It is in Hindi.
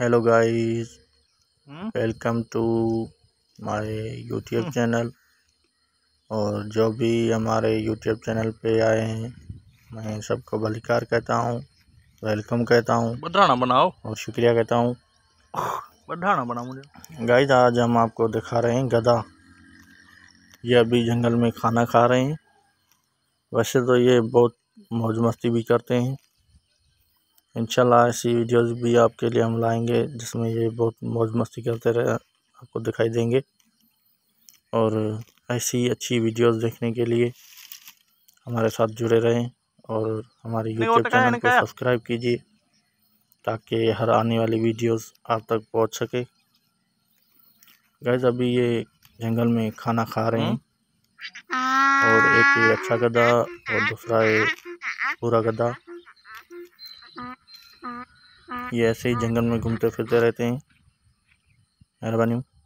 hello guys welcome to my YouTube channel और जो भी हमारे यूट्यूब चैनल पे आए हैं मैं सबको बलिकार कहता हूँ वेलकम कहता हूँ बधाना बनाओ और शुक्रिया कहता हूँ बधाना बनाओ मुझे गाइस आज हम आपको दिखा रहे हैं गधा ये अभी जंगल में खाना खा रहे हैं वैसे तो ये बहुत मौज मस्ती भी करते हैं इंशाल्लाह ऐसी वीडियोस भी आपके लिए हम लाएंगे जिसमें ये बहुत मौज मस्ती करते रहे आपको दिखाई देंगे और ऐसी अच्छी वीडियोस देखने के लिए हमारे साथ जुड़े रहें और हमारे यूट्यूब तो चैनल को सब्सक्राइब कीजिए ताकि हर आने वाली वीडियोस आप तक पहुंच सके गैस अभी ये जंगल में खाना खा रहे हैं और एक अच्छा गधा और दूसरा है पूरा गधा ये ऐसे ही जंगल में घूमते फिरते रहते हैं मेहरबानी